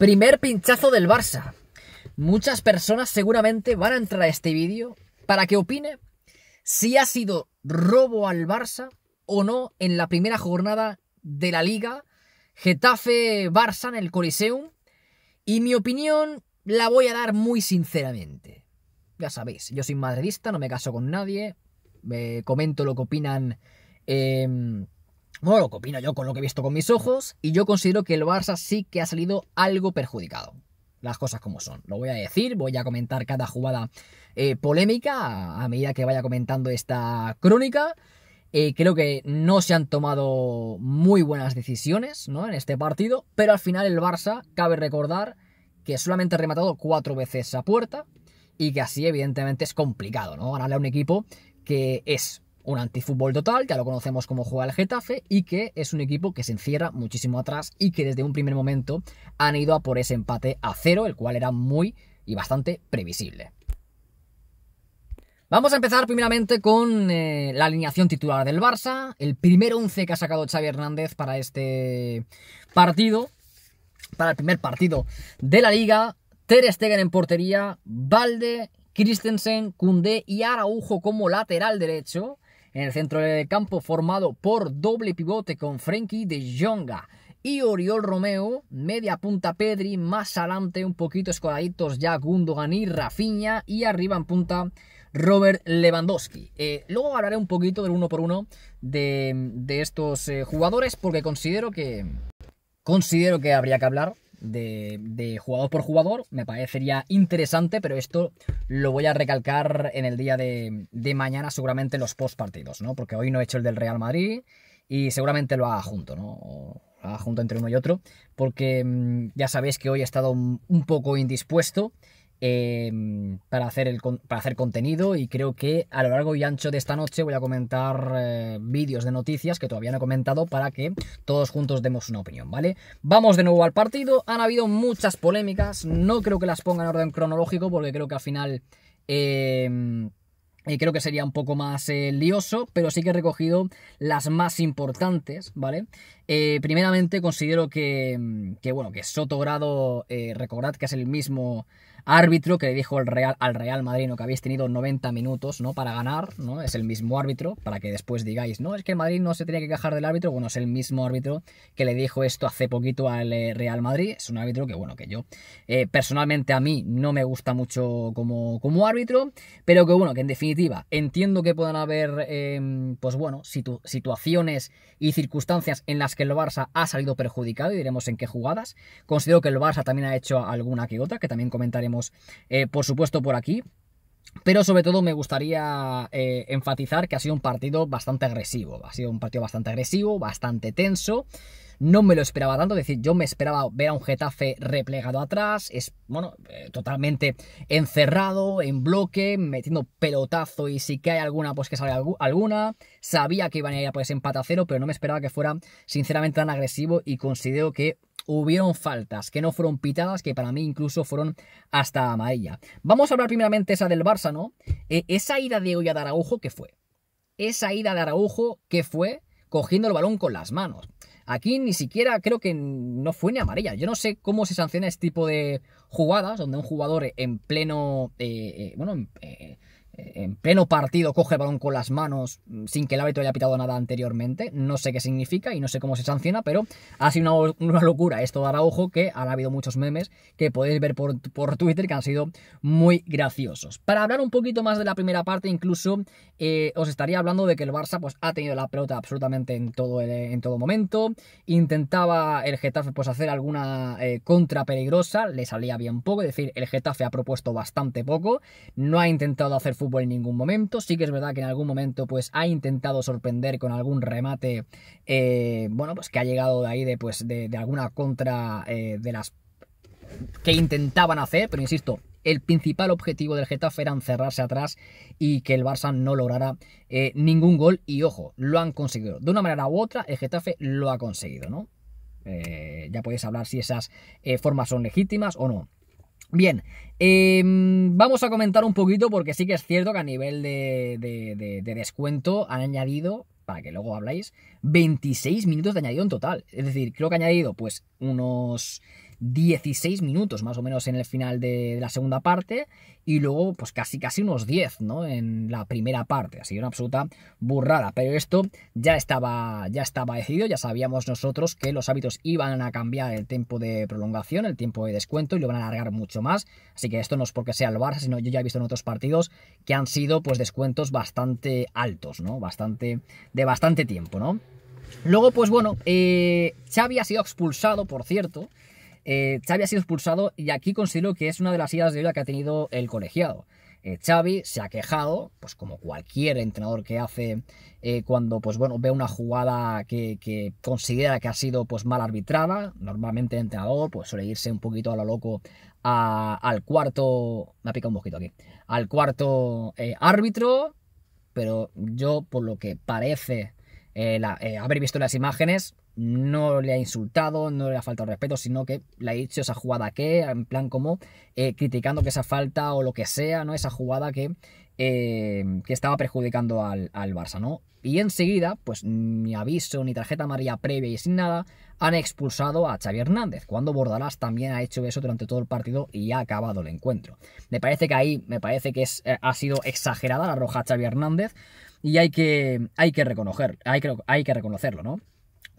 Primer pinchazo del Barça. Muchas personas seguramente van a entrar a este vídeo para que opine si ha sido robo al Barça o no en la primera jornada de la liga Getafe-Barça en el Coliseum. Y mi opinión la voy a dar muy sinceramente. Ya sabéis, yo soy madridista, no me caso con nadie. me comento lo que opinan em, bueno, lo que opino yo con lo que he visto con mis ojos, y yo considero que el Barça sí que ha salido algo perjudicado. Las cosas como son. Lo voy a decir, voy a comentar cada jugada eh, polémica a medida que vaya comentando esta crónica. Eh, creo que no se han tomado muy buenas decisiones ¿no? en este partido, pero al final el Barça, cabe recordar que solamente ha rematado cuatro veces a puerta y que así evidentemente es complicado ¿no? ganarle a un equipo que es un antifútbol total, ya lo conocemos como juega el Getafe, y que es un equipo que se encierra muchísimo atrás y que desde un primer momento han ido a por ese empate a cero, el cual era muy y bastante previsible. Vamos a empezar primeramente con eh, la alineación titular del Barça, el primer 11 que ha sacado Xavi Hernández para este partido, para el primer partido de la liga, Ter Stegen en portería, Valde, Christensen, Koundé y Araujo como lateral derecho, en el centro del campo formado por doble pivote con Frenkie de Jonga y Oriol Romeo, media punta Pedri, más adelante un poquito escoladitos ya Gundogan y Rafinha y arriba en punta Robert Lewandowski. Eh, luego hablaré un poquito del uno por uno de, estos eh, jugadores porque considero que considero que habría que hablar de, jugador por jugador. Me parecería interesante, pero esto lo voy a recalcar en el día de, mañana, seguramente en los post partidos, ¿no? Porque hoy no he hecho el del Real Madrid y seguramente lo haga junto, ¿no? lo haga junto entre uno y otro, porque mm, ya sabéis que hoy he estado un poco indispuesto. Em, para, hacer el, hacer contenido y creo que a lo largo y ancho de esta noche voy a comentar eh, vídeos de noticias que todavía no he comentado para que todos juntos demos una opinión, ¿vale? Vamos de nuevo al partido, han habido muchas polémicas, no creo que las ponga en orden cronológico porque creo que al final... Em, eh, creo que sería un poco más eh, lioso, pero sí que he recogido las más importantes, ¿vale? Eh, primeramente considero que, mm, que, bueno, que Sotogrado, eh, recordad que es el mismo árbitro que le dijo al Real, al Real Madrid que habéis tenido 90 minutos ¿no? para ganar, ¿no? es el mismo árbitro, para que después digáis, no, es que el Madrid no se tenía que quejar del árbitro, bueno, es el mismo árbitro que le dijo esto hace poquito al eh, Real Madrid, es un árbitro que bueno, que yo personalmente a mí no me gusta mucho como, como árbitro, pero que bueno, que en definitiva entiendo que puedan haber, em, pues bueno, situaciones y circunstancias en las que que el Barça ha salido perjudicado y diremos en qué jugadas. Considero que el Barça también ha hecho alguna que otra, que también comentaremos, eh, por supuesto, por aquí. Pero sobre todo me gustaría eh, enfatizar que ha sido un partido bastante agresivo. Ha sido un partido bastante agresivo, bastante tenso. No me lo esperaba tanto, es decir, yo me esperaba ver a un Getafe replegado atrás, es, bueno, eh, totalmente encerrado, en bloque, metiendo pelotazo y si que hay alguna, pues que salga alguna. Sabía que iban a ir a pues empatar a cero, pero no me esperaba que fuera sinceramente tan agresivo y considero que hubieron faltas, que no fueron pitadas, que para mí incluso fueron hasta amarilla. Vamos a hablar primeramente esa del Barça, ¿no? E, esa ida de hoy a Araujo, que fue? Esa ida de Araujo, que fue? Cogiendo el balón con las manos. Aquí ni siquiera creo que no fue ni amarilla. Yo no sé cómo se sanciona este tipo de jugadas donde un jugador en pleno, eh, eh, bueno, eh, en pleno partido coge el balón con las manos mm, sin que el árbitro haya pitado nada anteriormente. No sé qué significa y no sé cómo se sanciona, pero ha sido una, locura esto dará ojo que han habido muchos memes que podéis ver por, Twitter que han sido muy graciosos. Para hablar un poquito más de la primera parte, incluso eh, os estaría hablando de que el Barça pues, ha tenido la pelota absolutamente en todo, eh, en todo momento. Intentaba el Getafe pues, hacer alguna eh, contra peligrosa, le salía bien poco, es decir, el Getafe ha propuesto bastante poco, no ha intentado hacer fútbol en ningún momento. Sí que es verdad que en algún momento pues ha intentado sorprender con algún remate, eh, bueno, pues que ha llegado de ahí de, pues, de, alguna contra eh, de las que intentaban hacer, pero insisto, el principal objetivo del Getafe era encerrarse atrás y que el Barça no lograra eh, ningún gol. Y ojo, lo han conseguido. De una manera u otra, el Getafe lo ha conseguido, ¿no? ya podéis hablar si esas formas son legítimas o no. Bien, em, vamos a comentar un poquito porque sí que es cierto que a nivel de, de descuento han añadido, para que luego habláis, 26 minutos de añadido en total. Es decir, creo que ha añadido pues unos 16 minutos más o menos en el final de, la segunda parte y luego pues casi casi unos 10 ¿no? en la primera parte, ha sido una absoluta burrada, pero esto ya estaba, ya estaba decidido, ya sabíamos nosotros que los hábitos iban a cambiar el tiempo de prolongación, el tiempo de descuento y lo van a alargar mucho más, así que esto no es porque sea el Barça, sino yo ya he visto en otros partidos que han sido pues descuentos bastante altos, ¿no? Bastante, de bastante tiempo, ¿no? Luego, pues bueno, eh, Xavi ha sido expulsado, por cierto, eh, Xavi ha sido expulsado y aquí considero que es una de las ideas de vida que ha tenido el colegiado. Eh, Xavi se ha quejado, pues como cualquier entrenador que hace eh, cuando pues bueno, ve una jugada que, considera que ha sido pues mal arbitrada. Normalmente el entrenador pues suele irse un poquito a lo loco al cuarto. Me ha picado un poquito aquí. Al cuarto árbitro. Pero yo, por lo que parece haber visto las imágenes, no le ha insultado, no le ha faltado respeto, sino que le ha dicho esa jugada que, en plan como eh, criticando que esa falta o lo que sea, ¿no? Esa jugada que, eh, que estaba perjudicando al, al, Barça, ¿no? Y enseguida, pues ni aviso, ni tarjeta amarilla previa y sin nada, han expulsado a Xavi Hernández, cuando Bordalás también ha hecho eso durante todo el partido y ha acabado el encuentro. Me parece que ahí, me parece que eh, ha sido exagerada la roja a Xavi Hernández y hay que, hay que, reconocer, hay que, hay que reconocerlo, ¿no?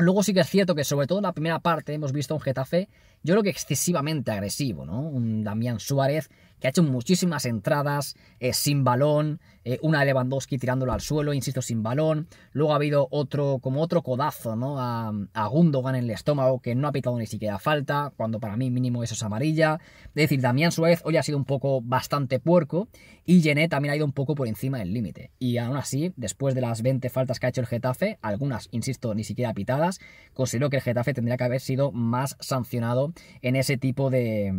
Luego sí que es cierto que sobre todo en la primera parte hemos visto un Getafe, yo creo que excesivamente agresivo, ¿no? Un Damián Suárez que ha hecho muchísimas entradas eh, sin balón, eh, una de Lewandowski tirándolo al suelo, insisto, sin balón. Luego ha habido otro, como otro codazo, ¿no? A, Gundogan en el estómago, que no ha pitado ni siquiera falta, cuando para mí mínimo eso es amarilla. Es decir, Damián Suárez hoy ha sido un poco bastante puerco y Gené también ha ido un poco por encima del límite. Y aún así, después de las 20 faltas que ha hecho el Getafe, algunas, insisto, ni siquiera pitadas, considero que el Getafe tendría que haber sido más sancionado en ese tipo de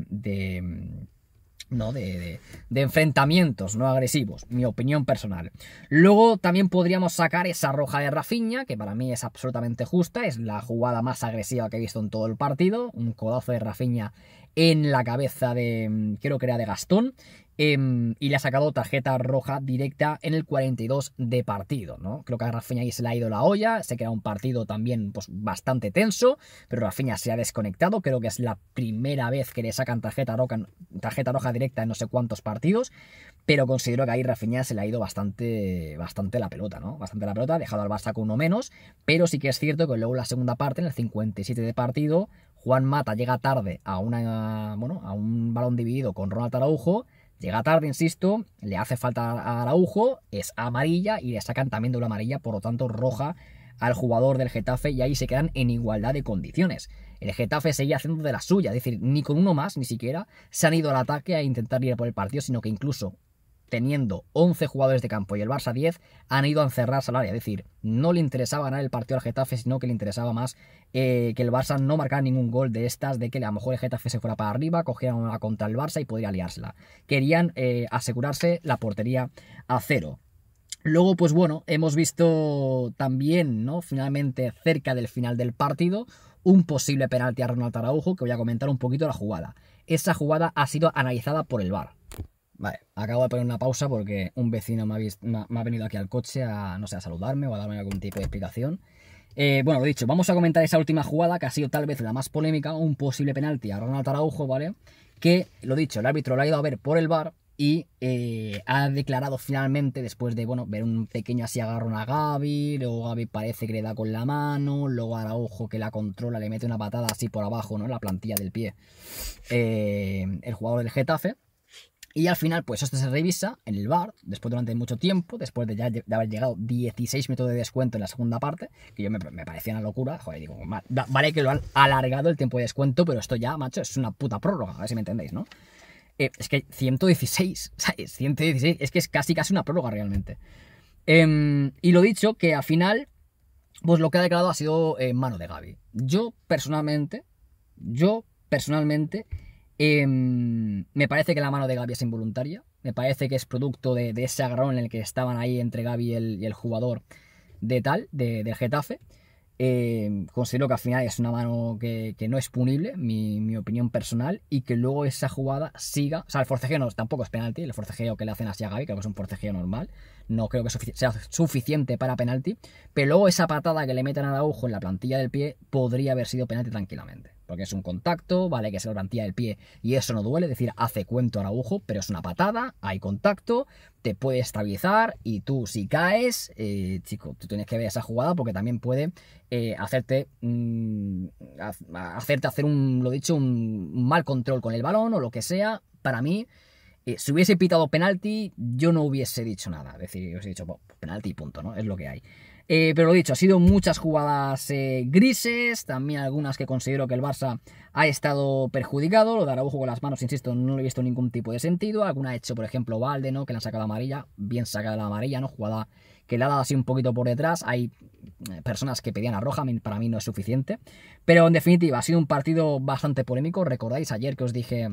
¿no? De, enfrentamientos no agresivos, mi opinión personal. Luego también podríamos sacar esa roja de rafiña, que para mí es absolutamente justa, es la jugada más agresiva que he visto en todo el partido, un codazo de rafiña en la cabeza de, mm, creo que era de Gastón, em, y le ha sacado tarjeta roja directa en el 42 de partido, ¿no? Creo que a Rafinha se le ha ido la olla, se queda un partido también pues, bastante tenso, pero Rafinha se ha desconectado, creo que es la primera vez que le sacan tarjeta roja, tarjeta roja directa en no sé cuántos partidos, pero considero que ahí Rafinha se le ha ido bastante, bastante la pelota, ¿no? Bastante la pelota, ha dejado al Barça con uno menos, pero sí que es cierto que luego la segunda parte, en el 57 de partido, Juan Mata llega tarde a, a un balón dividido con Ronald Araujo. Llega tarde, insisto, le hace falta a Araujo, es amarilla y le sacan también de una amarilla, por lo tanto roja al jugador del Getafe y ahí se quedan en igualdad de condiciones. El Getafe seguía haciendo de la suya, es decir, ni con uno más, ni siquiera, se han ido al ataque a intentar ir por el partido, sino que incluso teniendo 11 jugadores de campo y el Barça 10, han ido a encerrarse al área. Es decir, no le interesaba ganar el partido al Getafe, sino que le interesaba más eh, que el Barça no marcara ningún gol de estas, de que a lo mejor el Getafe se fuera para arriba, cogiera una contra el Barça y podría liársela. Querían eh, asegurarse la portería a cero. Luego, pues bueno, hemos visto también, ¿no? Finalmente, cerca del final del partido, un posible penalti a Ronald Araujo, que voy a comentar un poquito la jugada. Esa jugada ha sido analizada por el Bar. Vale, acabo de poner una pausa porque un vecino me ha, venido aquí al coche a, no sé, a saludarme o a darme algún tipo de explicación. Eh, bueno, lo dicho, vamos a comentar esa última jugada que ha sido tal vez la más polémica, un posible penalti a Ronald Araujo, ¿vale? Que, lo dicho, el árbitro lo ha ido a ver por el bar y eh, ha declarado finalmente, después de, bueno, ver un pequeño así agarro a Gaby, luego Gaby parece que le da con la mano, luego Araujo que la controla, le mete una patada así por abajo, ¿no? la plantilla del pie. Eh, el jugador del Getafe. Y al final, pues esto se revisa en el bar, después durante mucho tiempo, después de ya haber llegado 16 minutos de descuento en la segunda parte, que yo me, parecía una locura, joder, digo, vale que lo han alargado el tiempo de descuento, pero esto ya, macho, es una puta prórroga, a ver si me entendéis, ¿no? Eh, es que 116, ¿sabes? 116, es que es casi casi una prórroga realmente. Em, y lo dicho, que al final, pues lo que ha declarado ha sido eh, en mano de Gaby. Yo personalmente, yo personalmente Em, me parece que la mano de Gaby es involuntaria. Me parece que es producto de, ese agarrón en el que estaban ahí entre Gaby y el, jugador de tal, de, del Getafe. Em, considero que al final es una mano que, no es punible, mi, opinión personal, y que luego esa jugada siga. O sea, el forcejeo no, tampoco es penalti, el forcejeo que le hacen a Gaby, creo que es un forcejeo normal, no creo que sea suficiente para penalti, pero luego esa patada que le meten a Araujo en la plantilla del pie podría haber sido penalti tranquilamente porque es un contacto, vale, que se la garantía el pie y eso no duele, es decir, hace cuento al agujo, pero es una patada, hay contacto, te puede estabilizar y tú si caes, eh, chico, tú tienes que ver esa jugada porque también puede eh, hacerte, mm, hacerte hacer un, lo dicho, un mal control con el balón o lo que sea. Para mí, eh, si hubiese pitado penalti, yo no hubiese dicho nada. Es decir, hubiese dicho, penalti y punto, ¿no? Es lo que hay. Eh, pero lo dicho, ha sido muchas jugadas eh, grises, también algunas que considero que el Barça ha estado perjudicado. Lo de Araujo con las manos, insisto, no le he visto ningún tipo de sentido. Alguna ha hecho, por ejemplo, Valde, ¿no? Que le ha sacado amarilla, bien sacada la amarilla, ¿no? Jugada que la ha dado así un poquito por detrás. Hay eh, personas que pedían a roja, para mí no es suficiente. Pero en definitiva, ha sido un partido bastante polémico. Recordáis ayer que os dije...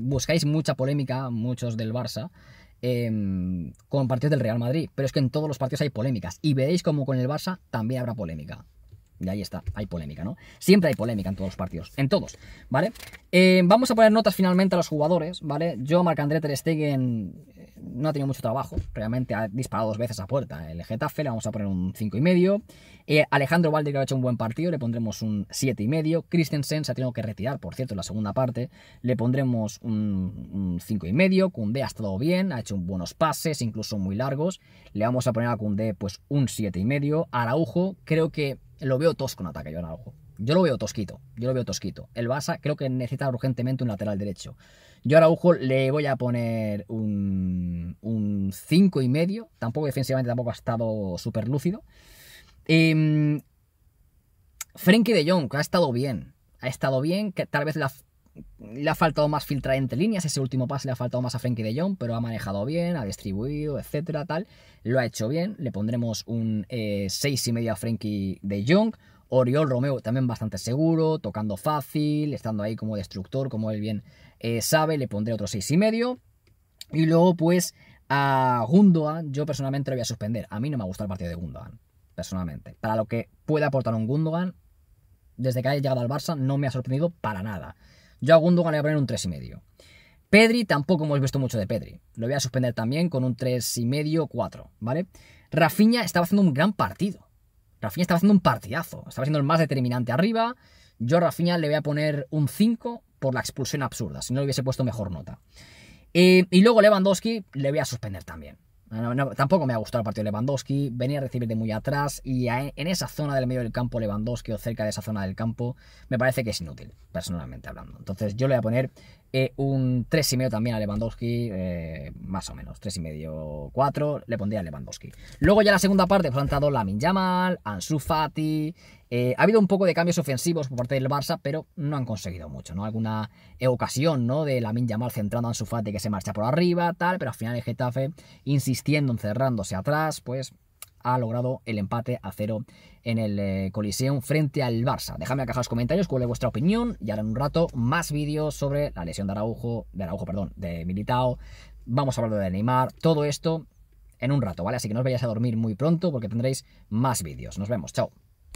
buscáis mucha polémica, muchos del Barça. Em, con partidos del Real Madrid. Pero es que en todos los partidos hay polémicas. Y veréis como con el Barça también habrá polémica. Y ahí está, hay polémica, ¿no? Siempre hay polémica en todos los partidos, en todos, ¿vale? Eh, vamos a poner notas finalmente a los jugadores, ¿vale? Yo, Marc-André Ter Stegen, no ha tenido mucho trabajo, realmente ha disparado dos veces a puerta. El Getafe le vamos a poner un 5,5. Eh, Alejandro Valde que ha hecho un buen partido, le pondremos un 7,5. Christensen se ha tenido que retirar, por cierto, en la segunda parte, le pondremos un, 5,5. Cundé ha estado bien, ha hecho buenos pases, incluso muy largos. Le vamos a poner a Cundé pues un 7,5. Araujo, creo que lo veo tosco en ataque, yo Araujo. Yo lo veo tosquito, yo lo veo tosquito. El Barça creo que necesita urgentemente un lateral derecho. Yo a Araujo le voy a poner un, un y medio. Tampoco defensivamente tampoco ha estado súper lúcido. Eh, Frenkie de Jong ha estado bien. Ha estado bien, que tal vez le ha faltado más filtrar entre líneas. Ese último pase le ha faltado más a Frenkie de Jong, pero ha manejado bien, ha distribuido, etcétera, tal. Lo ha hecho bien. Le pondremos un eh, 6,5 a Frenkie de Jong. Oriol Romeo también bastante seguro, tocando fácil, estando ahí como destructor, como él bien eh, sabe, le pondré otro 6,5. Y luego pues a Gundogan yo personalmente lo voy a suspender. A mí no me ha gustado el partido de Gundogan, personalmente. Para lo que puede aportar un Gundogan, desde que haya llegado al Barça no me ha sorprendido para nada. Yo a Gundogan le voy a poner un 3,5. Pedri tampoco hemos visto mucho de Pedri. Lo voy a suspender también con un 3,5-4, ¿vale? Rafinha estaba haciendo un gran partido. Rafinha estaba haciendo un partidazo, estaba siendo el más determinante arriba. Yo a Rafinha le voy a poner un 5 por la expulsión absurda, si no le hubiese puesto mejor nota. Eh, y luego Lewandowski le voy a suspender también tampoco me ha gustado el partido de Lewandowski. Venía a recibir de muy atrás y e, en esa zona del medio del campo, Lewandowski o cerca de esa zona del campo, me parece que es inútil, personalmente hablando. Entonces, yo le voy a poner eh, un 3,5 también a Lewandowski, eh, más o menos. 3,5, 4, le pondría a Lewandowski. Luego, ya la segunda parte, pues han entrado Lamin Yamal, Ansu eh, ha habido un poco de cambios ofensivos por parte del Barça, pero no han conseguido mucho, ¿no? Alguna ocasión, ¿no? De Lamin Yamal centrando a Ansu Fati que se marcha por arriba, tal, pero al final el Getafe insistiendo en cerrándose atrás, pues ha logrado el empate a cero en el colisión eh, Coliseum frente al Barça. Dejadme acá en los comentarios cuál es vuestra opinión y ahora en un rato más vídeos sobre la lesión de Araujo, de Araujo, perdón, de Militao. Vamos a hablar de Neymar, todo esto en un rato, ¿vale? Así que no os vayáis a dormir muy pronto porque tendréis más vídeos. Nos vemos, chao.